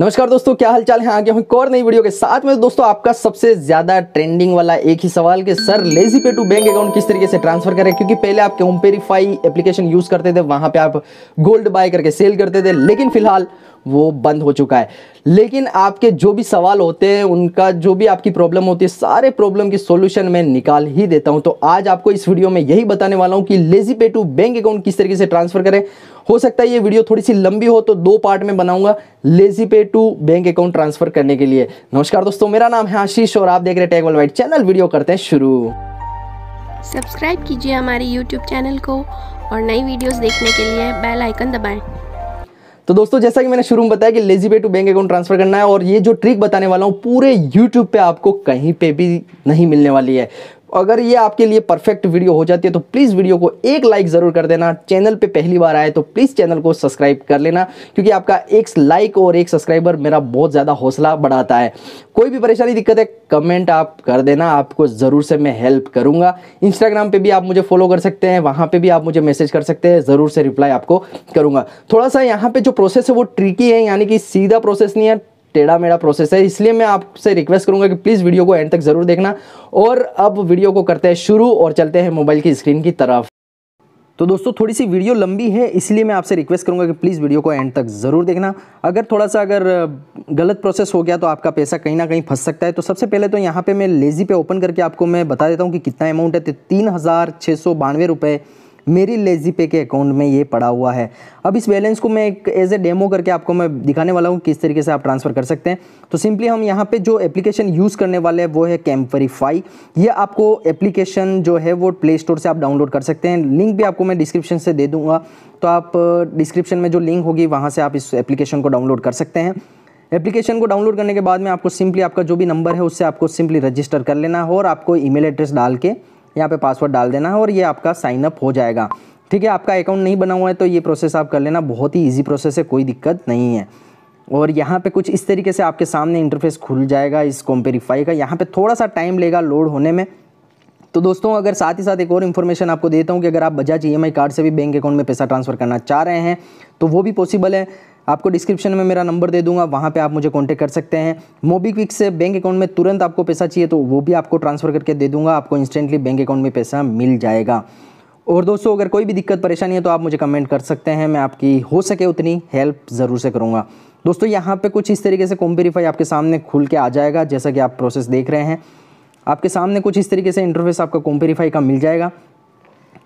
नमस्कार दोस्तों क्या हालचाल है आगे हम एक और नई वीडियो के साथ में दोस्तों आपका सबसे ज्यादा ट्रेंडिंग वाला एक ही सवाल कि sir LazyPay to bank account किस तरीके से ट्रांसफर करें क्योंकि पहले आप कंपेरीफाई एप्लीकेशन यूज करते थे वहां पे आप गोल्ड बाय करके सेल करते थे लेकिन फिलहाल वो बंद हो चुका है लेकिन आपके जो भी सवाल होते हैं उनका जो भी आपकी प्रॉब्लम होती है सारे प्रॉब्लम की सोल्यूशन मैं निकाल ही देता हूं तो आज आपको इस वीडियो में यही बताने वाला हूं कि lazy LazyPay to bank account किस तरीके से ट्रांसफर करें हो सकता है ये वीडियो थोड़ी सी लंबी हो तो दो पार्ट में बनाऊंगा lazy LazyPay to bank account transfer करने के लिए नमस्कार दोस्तों मेरा नाम है आशीष और आप देख रहे टेक वाइट चैनल वीडियो करते हैं शुरू सब्सक्राइब कीजिए हमारे यूट्यूब चैनल को और नई वीडियो देखने के लिए बेल आइकन दबाए तो दोस्तों जैसा कि मैंने शुरू में बताया कि lazy LazyPay to bank account transfer करना है और ये जो ट्रिक बताने वाला हूँ पूरे यूट्यूब पे आपको कहीं पे भी नहीं मिलने वाली है अगर ये आपके लिए परफेक्ट वीडियो हो जाती है तो प्लीज़ वीडियो को एक लाइक ज़रूर कर देना चैनल पे पहली बार आए तो प्लीज़ चैनल को सब्सक्राइब कर लेना क्योंकि आपका एक लाइक और एक सब्सक्राइबर मेरा बहुत ज़्यादा हौसला बढ़ाता है कोई भी परेशानी दिक्कत है कमेंट आप कर देना आपको ज़रूर से मैं हेल्प करूँगा इंस्टाग्राम पर भी आप मुझे फॉलो कर सकते हैं वहाँ पर भी आप मुझे मैसेज कर सकते हैं ज़रूर से रिप्लाई आपको करूँगा थोड़ा सा यहाँ पर जो प्रोसेस है वो ट्रिकी है यानी कि सीधा प्रोसेस नहीं है टेढ़ा मेढ़ा प्रोसेस है इसलिए मैं आपसे रिक्वेस्ट करूंगा कि प्लीज़ वीडियो को एंड तक ज़रूर देखना और अब वीडियो को करते हैं शुरू और चलते हैं मोबाइल की स्क्रीन की तरफ तो दोस्तों थोड़ी सी वीडियो लंबी है इसलिए मैं आपसे रिक्वेस्ट करूंगा कि प्लीज़ वीडियो को एंड तक ज़रूर देखना अगर थोड़ा सा अगर गलत प्रोसेस हो गया तो आपका पैसा कहीं ना कहीं फंस सकता है तो सबसे पहले तो यहाँ पे मैं लेज़ी पे ओपन करके आपको मैं बता देता हूँ कि कितना अमाउंट है तो तीन हज़ार छः सौ बानवे रुपये मेरी लेजी पे के अकाउंट में ये पड़ा हुआ है अब इस बैलेंस को मैं एक एज ए डेमो करके आपको मैं दिखाने वाला हूँ किस तरीके से आप ट्रांसफ़र कर सकते हैं तो सिंपली हम यहाँ पे जो एप्लीकेशन यूज़ करने वाले हैं वो है कैम्परीफाई ये आपको एप्लीकेशन जो है वो प्ले स्टोर से आप डाउनलोड कर सकते हैं लिंक भी आपको मैं डिस्क्रिप्शन से दे दूँगा तो आप डिस्क्रिप्शन में जो लिंक होगी वहाँ से आप इस एप्लीकेशन को डाउनलोड कर सकते हैं एप्लीकेशन को डाउनलोड करने के बाद में आपको सिंपली आपका जो भी नंबर है उससे आपको सिंपली रजिस्टर कर लेना है और आपको ईमेल एड्रेस डाल के यहाँ पे पासवर्ड डाल देना है और ये आपका साइनअप हो जाएगा ठीक है आपका अकाउंट नहीं बना हुआ है तो ये प्रोसेस आप कर लेना बहुत ही ईजी प्रोसेस है कोई दिक्कत नहीं है और यहाँ पे कुछ इस तरीके से आपके सामने इंटरफेस खुल जाएगा इस कॉम्पेरीफाई का यहाँ पे थोड़ा सा टाइम लेगा लोड होने में तो दोस्तों अगर साथ ही साथ एक और इन्फॉर्मेशन आपको देता हूँ कि अगर आप बजाज ई कार्ड से भी बैंक अकाउंट में पैसा ट्रांसफ़र करना चाह रहे हैं तो वो भी पॉसिबल है आपको डिस्क्रिप्शन में मेरा नंबर दे दूंगा वहाँ पर आप मुझे कॉन्टैक्ट कर सकते हैं मोबीक्विक से बैंक अकाउंट में तुरंत आपको पैसा चाहिए तो वो भी आपको ट्रांसफ़र करके दे दूंगा आपको इंस्टेंटली बैंक अकाउंट में पैसा मिल जाएगा और दोस्तों अगर कोई भी दिक्कत परेशानी है तो आप मुझे कमेंट कर सकते हैं मैं आपकी हो सके उतनी हेल्प ज़रूर से करूँगा दोस्तों यहाँ पर कुछ इस तरीके से कॉम्पेरीफाई आपके सामने खुल के आ जाएगा जैसा कि आप प्रोसेस देख रहे हैं आपके सामने कुछ इस तरीके से इंटरफेस आपका कॉम्पेरीफाई का मिल जाएगा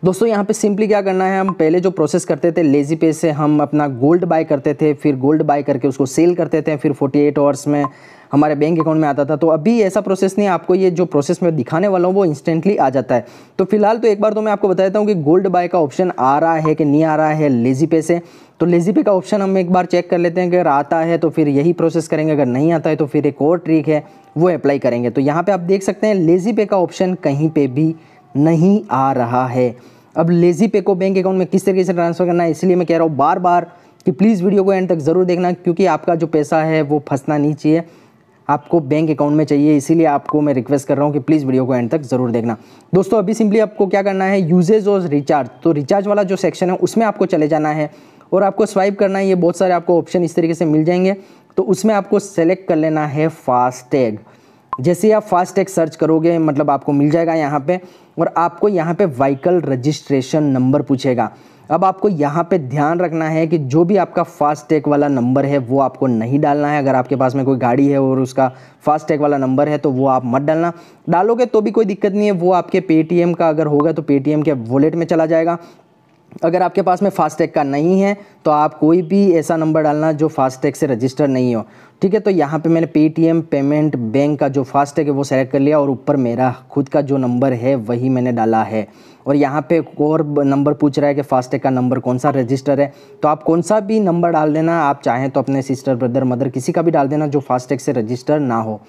दोस्तों यहाँ पे सिंपली क्या करना है हम पहले जो प्रोसेस करते थे लेजी पे से हम अपना गोल्ड बाय करते थे फिर गोल्ड बाय करके उसको सेल करते थे फिर 48 आवर्स में हमारे बैंक अकाउंट में आता था तो अभी ऐसा प्रोसेस नहीं आपको ये जो प्रोसेस मैं दिखाने वाला हूँ वो इंस्टेंटली आ जाता है तो फिलहाल तो एक बार तो मैं आपको बता देता हूँ कि गोल्ड बाय का ऑप्शन आ रहा है कि नहीं आ रहा है लेजी पे से तो लेजी पे का ऑप्शन हम एक बार चेक कर लेते हैं अगर आता है तो फिर यही प्रोसेस करेंगे अगर नहीं आता है तो फिर एक और ट्रिक है वो अप्लाई करेंगे तो यहाँ पर आप देख सकते हैं लेजी पे का ऑप्शन कहीं पर भी नहीं आ रहा है अब लेज़ी पे को बैंक अकाउंट में किस तरीके से ट्रांसफ़र करना है इसलिए मैं कह रहा हूँ बार बार कि प्लीज़ वीडियो को एंड तक ज़रूर देखना क्योंकि आपका जो पैसा है वो फंसना नहीं चाहिए आपको बैंक अकाउंट में चाहिए इसीलिए आपको मैं रिक्वेस्ट कर रहा हूँ कि प्लीज़ वीडियो को एंड तक ज़रूर देखना दोस्तों अभी सिंपली आपको क्या करना है यूजेज और रिचार्ज तो रिचार्ज वाला जो सेक्शन है उसमें आपको चले जाना है और आपको स्वाइप करना है ये बहुत सारे आपको ऑप्शन इस तरीके से मिल जाएंगे तो उसमें आपको सेलेक्ट कर लेना है फास्टैग जैसे आप फास्टैग सर्च करोगे मतलब आपको मिल जाएगा यहाँ पर और आपको यहाँ पे व्हीकल रजिस्ट्रेशन नंबर पूछेगा अब आपको यहाँ पे ध्यान रखना है कि जो भी आपका फास्टैग वाला नंबर है वो आपको नहीं डालना है अगर आपके पास में कोई गाड़ी है और उसका फास्टैग वाला नंबर है तो वो आप मत डालना डालोगे तो भी कोई दिक्कत नहीं है वो आपके पेटीएम का अगर होगा तो पेटीएम के वॉलेट में चला जाएगा अगर आपके पास में फास्टैग का नहीं है तो आप कोई भी ऐसा नंबर डालना जो फास्टैग से रजिस्टर नहीं हो ठीक है तो यहाँ पे मैंने पेटीएम पेमेंट बैंक का जो फास्टैग है वो सेलेक्ट कर लिया और ऊपर मेरा खुद का जो नंबर है वही मैंने डाला है और यहाँ पे और नंबर पूछ रहा है कि फास्टैग का नंबर कौन सा रजिस्टर है तो आप कौन सा भी नंबर डाल देना आप चाहें तो अपने सिस्टर ब्रदर मदर किसी का भी डाल देना जो फास्टैग से रजिस्टर ना हो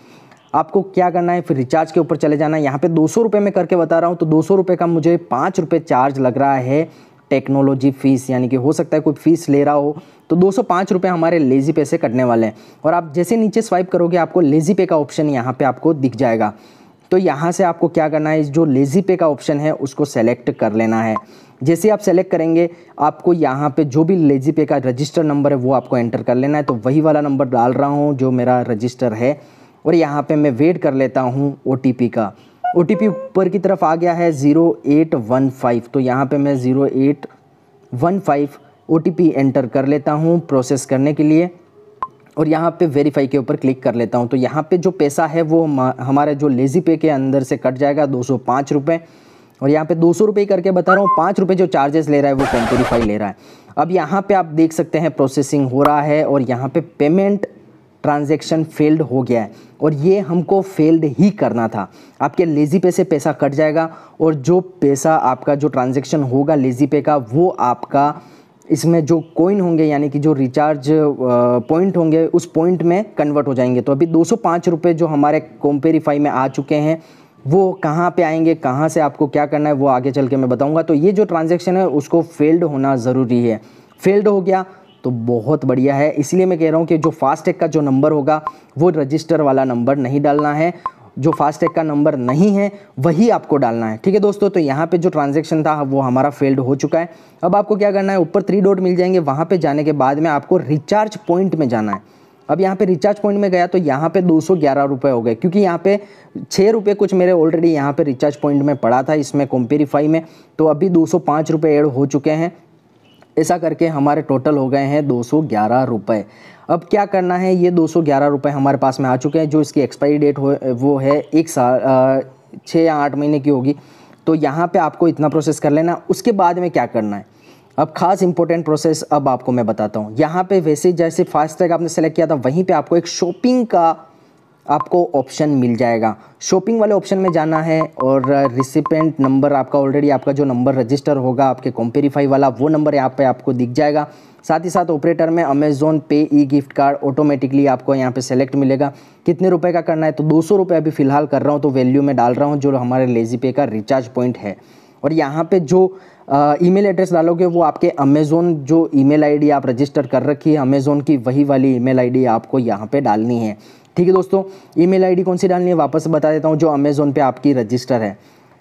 आपको क्या करना है फिर रिचार्ज के ऊपर चले जाना है यहाँ पे दो सौ में करके बता रहा हूँ तो दो सौ का मुझे पाँच रुपये चार्ज लग रहा है टेक्नोलॉजी फ़ीस यानी कि हो सकता है कोई फ़ीस ले रहा हो तो दो सौ हमारे लेज़ी पे से कटने वाले हैं और आप जैसे नीचे स्वाइप करोगे आपको लेज़ी पे का ऑप्शन यहाँ पे आपको दिख जाएगा तो यहाँ से आपको क्या करना है जो लेज़ी पे का ऑप्शन है उसको सेलेक्ट कर लेना है जैसे आप सेलेक्ट करेंगे आपको यहाँ पे जो भी लेज़ी पे का रजिस्टर नंबर है वो आपको एंटर कर लेना है तो वही वाला नंबर डाल रहा हूँ जो मेरा रजिस्टर है और यहाँ पे मैं वेट कर लेता हूँ ओ का ओ ऊपर की तरफ आ गया है ज़ीरो एट वन फाइव तो यहाँ पे मैं zero eight one five O enter कर लेता हूँ प्रोसेस करने के लिए और यहाँ पे वेरीफाई के ऊपर क्लिक कर लेता हूँ तो यहाँ पे जो पैसा है वो हमारे जो लेज़ी पे के अंदर से कट जाएगा दो सौ पाँच रुपये और यहाँ पे दो सौ रुपये करके बता रहा हूँ पाँच रुपये जो चार्जेस ले रहा है वो टेम्पोरीफाई ले रहा है अब यहाँ पे आप देख सकते हैं प्रोसेसिंग हो रहा है और यहाँ पे पेमेंट ट्रांजेक्शन फेल्ड हो गया है और ये हमको फेल्ड ही करना था आपके लेज़ी पे से पैसा कट जाएगा और जो पैसा आपका जो ट्रांजेक्शन होगा लेज़ी पे का वो आपका इसमें जो कोइन होंगे यानी कि जो रिचार्ज पॉइंट होंगे उस पॉइंट में कन्वर्ट हो जाएंगे तो अभी दो सौ जो हमारे कॉम्पेरीफाई में आ चुके हैं वो कहाँ पे आएंगे कहाँ से आपको क्या करना है वो आगे चल के मैं बताऊँगा तो ये जो ट्रांजेक्शन है उसको फेल्ड होना ज़रूरी है फेल्ड हो गया तो बहुत बढ़िया है इसलिए मैं कह रहा हूँ कि जो फास्टैग का जो नंबर होगा वो रजिस्टर वाला नंबर नहीं डालना है जो फास्टैग का नंबर नहीं है वही आपको डालना है ठीक है दोस्तों तो यहाँ पे जो ट्रांजेक्शन था वो हमारा फेल्ड हो चुका है अब आपको क्या करना है ऊपर थ्री डॉट मिल जाएंगे वहाँ पे जाने के बाद में आपको रिचार्ज पॉइंट में जाना है अब यहाँ पे रिचार्ज पॉइंट में गया तो यहाँ पे दो सौ हो गए क्योंकि यहाँ पे छः रुपये कुछ मेरे ऑलरेडी यहाँ पे रिचार्ज पॉइंट में पड़ा था इसमें कॉम्पेरीफाई में तो अभी दो सौ ऐड हो चुके हैं ऐसा करके हमारे टोटल हो गए हैं दो सौ ग्यारह रुपये अब क्या करना है ये दो सौ ग्यारह रुपये हमारे पास में आ चुके हैं जो इसकी एक्सपायरी डेट हो वो है एक साल छः या आठ महीने की होगी तो यहाँ पे आपको इतना प्रोसेस कर लेना उसके बाद में क्या करना है अब खास इंपॉर्टेंट प्रोसेस अब आपको मैं बताता हूँ यहाँ पे वैसे जैसे फास्ट टैग आपने सेलेक्ट किया था वहीं पे आपको एक शॉपिंग का आपको ऑप्शन मिल जाएगा शॉपिंग वाले ऑप्शन में जाना है और रिसिपेंट नंबर आपका ऑलरेडी आपका जो नंबर रजिस्टर होगा आपके कॉम्पेरीफाई वाला वो नंबर यहाँ पे आपको दिख जाएगा साथ ही साथ ऑपरेटर में अमेजोन पे ई गिफ्ट कार्ड ऑटोमेटिकली आपको यहाँ पे सेलेक्ट मिलेगा कितने रुपए का करना है तो दो सौ अभी फ़िलहाल कर रहा हूँ तो वैल्यू में डाल रहा हूँ जो हमारे लेजी पे का रिचार्ज पॉइंट है और यहाँ पे जो ईमेल एड्रेस डालोगे वो आपके अमेज़ोन जो ईमेल आईडी आप रजिस्टर कर रखी है अमेज़ोन की वही वाली ईमेल आईडी आपको यहाँ पे डालनी है ठीक है दोस्तों ईमेल आईडी कौन सी डालनी है वापस बता देता हूँ जो अमेज़ोन पे आपकी रजिस्टर है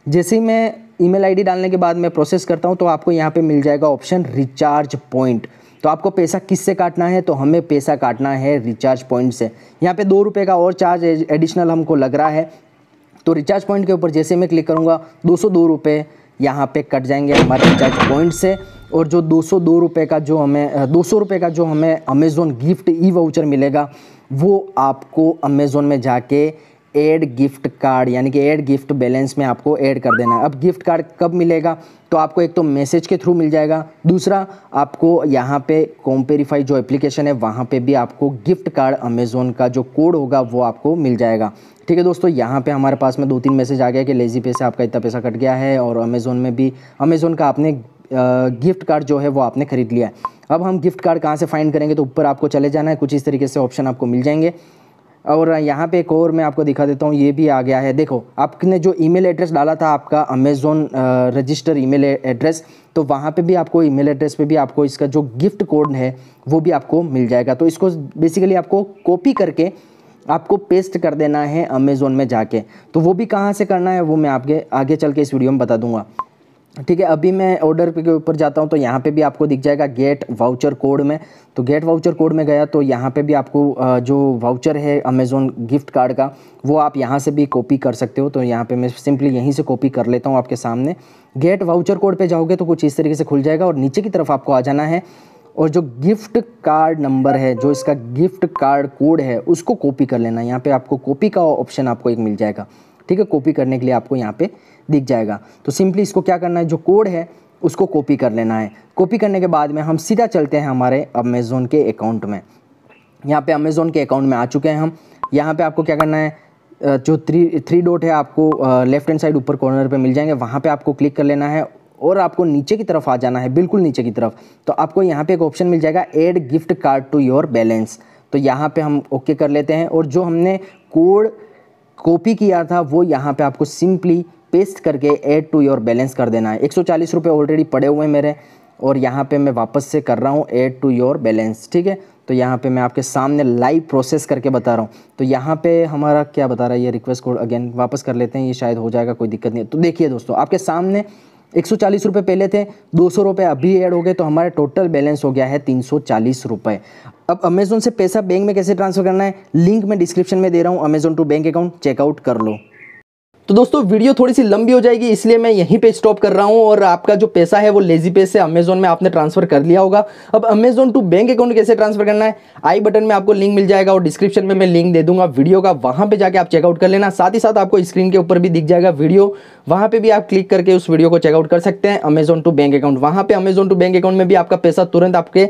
जैसे ही मैं ईमेल आईडी डालने के बाद मैं प्रोसेस करता हूँ तो आपको यहाँ पे मिल जाएगा ऑप्शन रिचार्ज पॉइंट तो आपको पैसा किससे काटना है तो हमें पैसा काटना है रिचार्ज पॉइंट से यहाँ पे दो रुपये का और चार्ज एडिशनल हमको लग रहा है तो रिचार्ज पॉइंट के ऊपर जैसे मैं क्लिक करूँगा दो सौ दो रुपये यहाँ पर कट जाएंगे हमारे रिचार्ज पॉइंट से और जो दो सौ दो रुपये का जो हमें दो सौ रुपये का जो हमें अमेज़ोन गिफ्ट ई वाउचर मिलेगा वो आपको अमेज़ोन में जाके एड गिफ्ट कार्ड यानी कि एड गिफ्ट बैलेंस में आपको ऐड कर देना है अब गिफ्ट कार्ड कब मिलेगा तो आपको एक तो मैसेज के थ्रू मिल जाएगा दूसरा आपको यहाँ पे कॉम्पेरीफाई जो एप्लीकेशन है वहाँ पे भी आपको गिफ्ट कार्ड अमेज़ोन का जो कोड होगा वो आपको मिल जाएगा ठीक है दोस्तों यहाँ पे हमारे पास में दो तीन मैसेज आ गया कि लेज़ी पे से आपका इतना पैसा कट गया है और अमेज़ोन में भी अमेज़ोन का आपने गिफ्ट कार्ड जो है वो आपने ख़रीद लिया है अब हम गिफ्ट कार्ड कहाँ से फाइंड करेंगे तो ऊपर आपको चले जाना है कुछ इस तरीके से ऑप्शन आपको मिल जाएंगे और यहाँ पे एक और मैं आपको दिखा देता हूँ ये भी आ गया है देखो आपने जो ईमेल एड्रेस डाला था आपका अमेज़ोन रजिस्टर ईमेल एड्रेस तो वहाँ पे भी आपको ईमेल एड्रेस पे भी आपको इसका जो गिफ्ट कोड है वो भी आपको मिल जाएगा तो इसको बेसिकली आपको कॉपी करके आपको पेस्ट कर देना है अमेज़ोन में जाके तो वो भी कहाँ से करना है वो मैं आपके आगे चल के इस वीडियो में बता दूँगा ठीक है अभी मैं ऑर्डर के ऊपर जाता हूँ तो यहाँ पे भी आपको दिख जाएगा गेट वाउचर कोड में तो गेट वाउचर कोड में गया तो यहाँ पे भी आपको जो वाउचर है अमेज़ोन गिफ्ट कार्ड का वो आप यहाँ से भी कॉपी कर सकते हो तो यहाँ पे मैं सिंपली यहीं से कॉपी कर लेता हूँ आपके सामने गेट वाउचर कोड पर जाओगे तो कुछ इस तरीके से खुल जाएगा और नीचे की तरफ आपको आ जाना है और जो गिफ्ट कार्ड नंबर है जो इसका गिफ्ट कार्ड कोड है उसको कॉपी कर लेना यहाँ पर आपको कॉपी का ऑप्शन आपको एक मिल जाएगा ठीक है कॉपी करने के लिए आपको यहाँ पर दिख जाएगा तो सिंपली इसको क्या करना है जो कोड है उसको कॉपी कर लेना है कॉपी करने के बाद में हम सीधा चलते हैं हमारे अमेज़ोन के अकाउंट में यहाँ पे अमेज़ोन के अकाउंट में आ चुके हैं हम यहाँ पे आपको क्या करना है जो थ्री थ्री डॉट है आपको लेफ्ट हैंड साइड ऊपर कॉर्नर पे मिल जाएंगे वहाँ पे आपको क्लिक कर लेना है और आपको नीचे की तरफ आ जाना है बिल्कुल नीचे की तरफ तो आपको यहाँ पर एक ऑप्शन मिल जाएगा add gift card to your balance तो यहाँ पर हम ओके कर लेते हैं और जो हमने कोड कॉपी किया था वो यहाँ पर आपको सिंपली पेस्ट करके ऐड टू योर बैलेंस कर देना है एक सौ ऑलरेडी पड़े हुए हैं मेरे और यहाँ पे मैं वापस से कर रहा हूँ ऐड टू योर बैलेंस ठीक है तो यहाँ पे मैं आपके सामने लाइव प्रोसेस करके बता रहा हूँ तो यहाँ पे हमारा क्या बता रहा है ये रिक्वेस्ट कोड अगेन वापस कर लेते हैं ये शायद हो जाएगा कोई दिक्कत नहीं तो देखिए दोस्तों आपके सामने एक सौ चालीस रुपये पहले थे दो सौ रुपये अभी ऐड हो गए तो हमारा टोटल बैलेंस हो गया है तीन सौ चालीस रुपये अब अमेज़ोन से पैसा बैंक में कैसे ट्रांसफ़र करना है लिंक मैं डिस्क्रिप्शन में दे रहा हूँ Amazon to bank account checkout कर लो तो दोस्तों वीडियो थोड़ी सी लंबी हो जाएगी इसलिए मैं यहीं पे स्टॉप कर रहा हूँ और आपका जो पैसा है वो लेजी पे से अमेजोन में आपने ट्रांसफर कर लिया होगा अब अमेजोन टू बैंक अकाउंट कैसे ट्रांसफर करना है आई बटन में आपको लिंक मिल जाएगा और डिस्क्रिप्शन में मैं लिंक दे दूंगा वीडियो का वहाँ पर जाकर आप चेकआउट कर लेना साथ ही साथ आपको स्क्रीन के ऊपर भी दिख जाएगा वीडियो वहाँ पर भी आप क्लिक करके उस वीडियो को चेकआउट कर सकते हैं अमेजोन टू बैंक अकाउंट वहाँ पर अमेजोन टू बैंक अकाउंट में भी आपका पैसा तुरंत आपके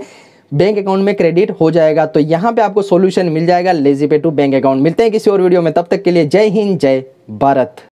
बैंक अकाउंट में क्रेडिट हो जाएगा तो यहाँ पे आपको सॉल्यूशन मिल जाएगा lazy LazyPay to bank account मिलते हैं किसी और वीडियो में तब तक के लिए जय हिंद जय भारत